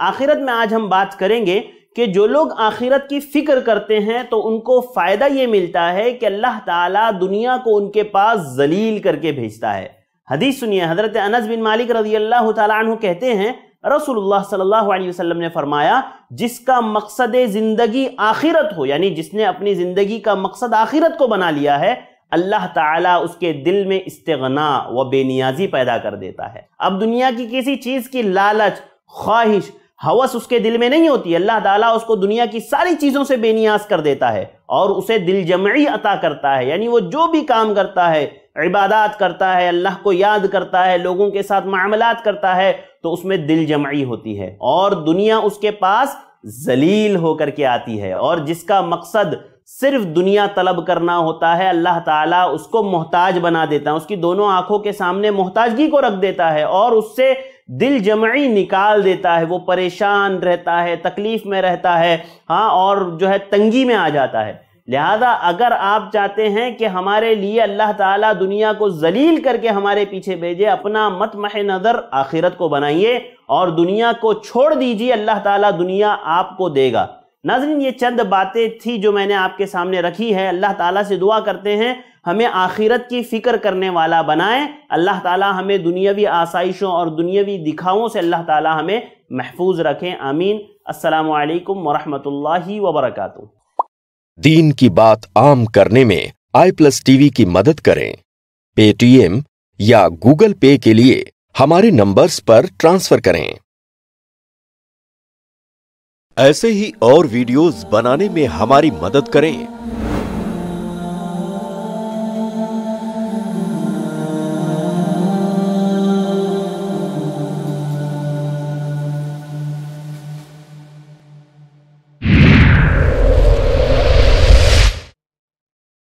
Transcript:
आखिरत में आज हम बात करेंगे कि जो लोग आखिरत की फिक्र करते हैं तो उनको फ़ायदा ये मिलता है कि अल्लाह ताला दुनिया को उनके पास जलील करके भेजता है हदीस सुनिए हज़रत अनस बिन मालिक रजी अल्लाह तु कहते हैं रसूलुल्लाह सल्लल्लाहु अलैहि वसल्लम ने फरमाया जिसका मकसद ज़िंदगी आखिरत हो यानी जिसने अपनी ज़िंदगी का मकसद आखिरत को बना लिया है अल्लाह ताला उसके दिल में इस्तना व बेनियाजी पैदा कर देता है अब दुनिया की किसी चीज़ की लालच ख्वाहिश हवस उसके दिल में नहीं होती अल्लाह ताला उसको दुनिया की सारी चीज़ों से बेनियाज कर देता है और उसे दिल जमी अता करता है यानी वो जो भी काम करता है इबादत करता है अल्लाह को याद करता है लोगों के साथ मामलात करता है तो उसमें दिल जमी होती है और दुनिया उसके पास जलील होकर के आती है और जिसका मकसद सिर्फ दुनिया तलब करना होता है अल्लाह ताला उसको मोहताज बना देता है उसकी दोनों आंखों के सामने मोहताजगी को रख देता है और उससे दिल जमई निकाल देता है वो परेशान रहता है तकलीफ में रहता है हाँ और जो है तंगी में आ जाता है लिहाजा अगर आप चाहते हैं कि हमारे लिए अल्लाह ताला दुनिया को जलील करके हमारे पीछे भेजे अपना मत मह नज़र आखिरत को बनाइए और दुनिया को छोड़ दीजिए अल्लाह ताला दुनिया आपको देगा नाजरीन ये चंद बातें थी जो मैंने आपके सामने रखी है अल्लाह ताला से दुआ करते हैं हमें आखिरत की फ़िक्र करने वाला बनाए अल्लाह ताला हमें दुनियावी आसाइशों और दुनियावी दिखावों से अल्लाह ताला हमें महफूज रखें आमीन असलकम वरहमल वबरक दीन की बात आम करने में आई प्लस टीवी की मदद करें पेटीएम या गूगल पे के लिए हमारे नंबर्स पर ट्रांसफर करें ऐसे ही और वीडियोस बनाने में हमारी मदद करें